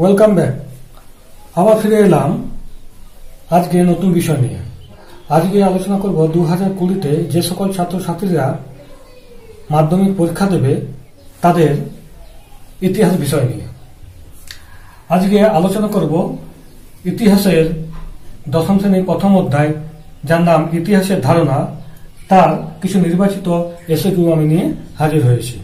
welcome back আবার ফিরে এলাম আজকে নতুন বিষয় নিয়ে আজকে আলোচনা করব দু হাজার কুড়িতে যে সকল ছাত্রছাত্রীরা মাধ্যমিক পরীক্ষা দেবে তাদের ইতিহাস বিষয় নিয়ে আজকে আলোচনা করব ইতিহাসের দশম শ্রেণীর প্রথম অধ্যায় যার নাম ইতিহাসের ধারণা তার কিছু নির্বাচিত এসে আমি নিয়ে হাজির হয়েছি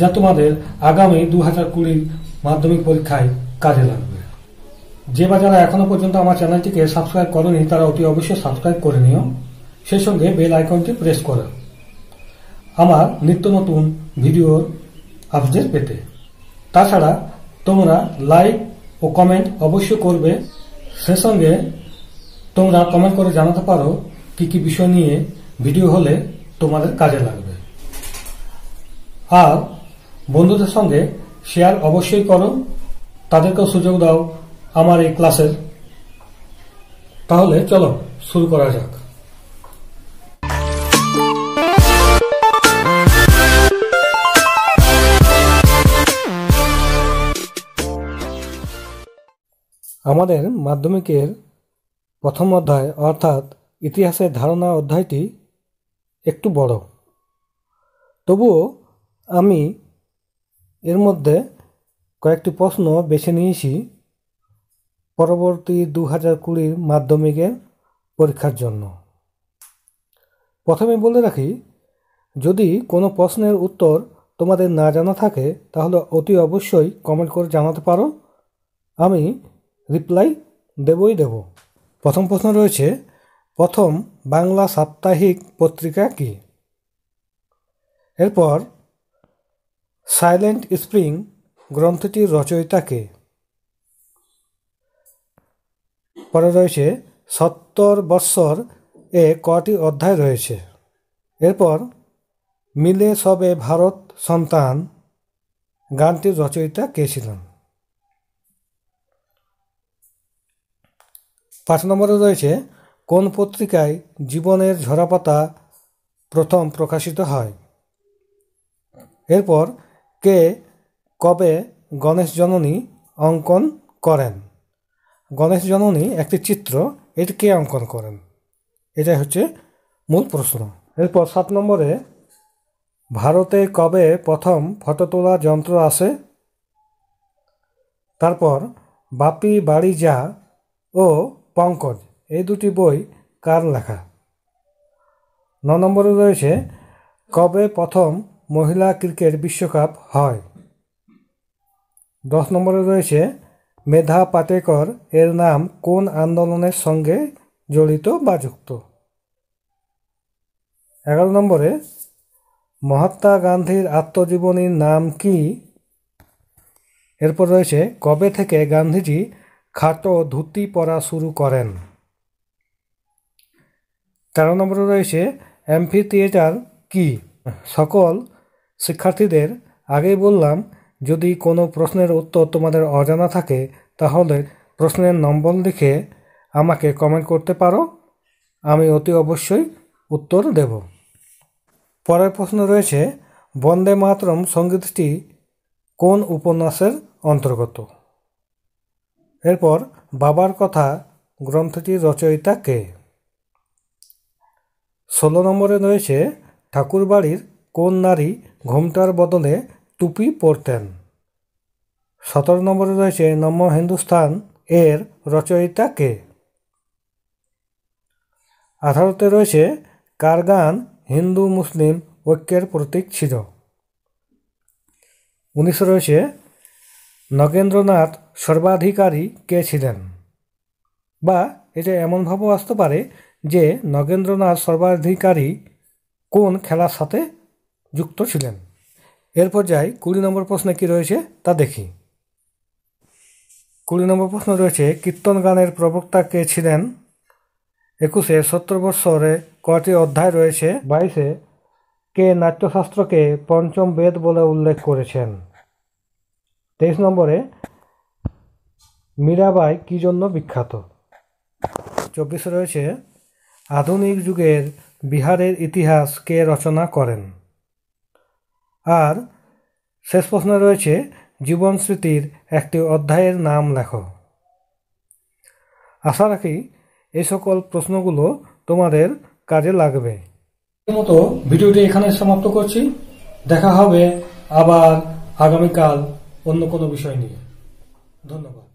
যা তোমাদের আগামী দু হাজার কুড়ির মাধ্যমিক পরীক্ষায় কাজে লাগবে যে বা যারা এখনো পর্যন্ত আমার চ্যানেলটিকে সাবস্ক্রাইব করেনি তারা অতি অবশ্যই সাবস্ক্রাইব করে নিও সেই সঙ্গে বেল আইকনটি প্রেস করো আমার নিত্য নতুন ভিডিওর আপডেট পেতে তাছাড়া তোমরা লাইক ও কমেন্ট অবশ্যই করবে সে সঙ্গে তোমরা কমেন্ট করে জানাতে পারো কি কি বিষয় নিয়ে ভিডিও হলে তোমাদের কাজে লাগবে আর বন্ধুদের সঙ্গে শেয়ার অবশ্যই করো তাদেরকেও সুযোগ দাও আমার এই ক্লাসের তাহলে চলো শুরু করা যাক আমাদের মাধ্যমিকের প্রথম অধ্যায় অর্থাৎ ইতিহাসের ধারণা অধ্যায়টি একটু বড় তবুও আমি এর মধ্যে কয়েকটি প্রশ্ন বেছে নিয়েছি পরবর্তী দু হাজার কুড়ির মাধ্যমিকের পরীক্ষার জন্য প্রথমে বলে রাখি যদি কোনো প্রশ্নের উত্তর তোমাদের না জানা থাকে তাহলে অতি অবশ্যই কমেন্ট করে জানাতে পারো আমি রিপ্লাই দেবই দেব প্রথম প্রশ্ন রয়েছে প্রথম বাংলা সাপ্তাহিক পত্রিকা কি এরপর সাইলেন্ট স্প্রিং গ্রন্থটির রচয়িতাকে পরে রয়েছে সত্তর বৎসর এ কটি অধ্যায় রয়েছে এরপর মিলে সবে ভারত সন্তান গানটির রচয়িতা কে ছিলেন পাঁচ নম্বরে রয়েছে কোন পত্রিকায় জীবনের ঝরাপাতা প্রথম প্রকাশিত হয় এরপর কে কবে গণেশ জননী অঙ্কন করেন গণেশ জননী একটি চিত্র এটি কে অঙ্কন করেন এটাই হচ্ছে মূল প্রশ্ন এরপর সাত নম্বরে ভারতে কবে প্রথম ফটো তোলা যন্ত্র আসে তারপর বাপি বাড়ি যা ও পঙ্কজ এই দুটি বই কার লেখা ন নম্বরে রয়েছে কবে প্রথম মহিলা ক্রিকেট বিশ্বকাপ হয় দশ নম্বরে রয়েছে মেধা পাটেকর এর নাম কোন আন্দোলনের সঙ্গে জড়িত বা যুক্ত এগারো নম্বরে মহাত্মা গান্ধীর আত্মজীবনীর নাম কি এরপর রয়েছে কবে থেকে গান্ধীজি খাটো ধুতি পরা শুরু করেন তেরো নম্বরে রয়েছে এমফি থিয়েটার কী সকল শিক্ষার্থীদের আগেই বললাম যদি কোনো প্রশ্নের উত্তর তোমাদের অজানা থাকে তাহলে প্রশ্নের নম্বর লিখে আমাকে কমেন্ট করতে পারো আমি অতি অবশ্যই উত্তর দেব পরের প্রশ্ন রয়েছে বন্দে মাতরম সঙ্গীতটি কোন উপন্যাসের অন্তর্গত এরপর বাবার কথা গ্রন্থটির রচয়িতা কে ষোলো নম্বরে রয়েছে ঠাকুরবাড়ির কোন নারী ঘোমটার বদলে টুপি পরতেন সতেরো নম্বরে রয়েছে নম হিন্দুস্তান এর রচয়িতা কে আঠারোতে রয়েছে কার গান হিন্দু মুসলিম ঐক্যের প্রতীক ছিল উনিশে রয়েছে নগেন্দ্রনাথ সর্বাধিকারী কে ছিলেন বা এটা এমনভাবেও আসতে পারে যে নগেন্দ্রনাথ সর্বাধিকারী কোন খেলার সাথে যুক্ত ছিলেন এরপর যাই কুড়ি নম্বর প্রশ্নে কী রয়েছে তা দেখি কুড়ি নম্বর প্রশ্ন রয়েছে কীর্তন গানের প্রবক্তা কে ছিলেন একুশে সত্তর বৎসরে কয়টি অধ্যায় রয়েছে বাইশে কে নাট্যশাস্ত্রকে পঞ্চম বেদ বলে উল্লেখ করেছেন তেইশ নম্বরে মীরাবাই কী জন্য বিখ্যাত চব্বিশে রয়েছে আধুনিক যুগের বিহারের ইতিহাস কে রচনা করেন আর শেষ প্রশ্নে রয়েছে জীবন স্মৃতির একটি অধ্যায়ের নাম লেখো আশা রাখি এই সকল প্রশ্নগুলো তোমাদের কাজে লাগবে মতো ভিডিওটি এখানে সমাপ্ত করছি দেখা হবে আবার আগামীকাল অন্য কোনো বিষয় নিয়ে ধন্যবাদ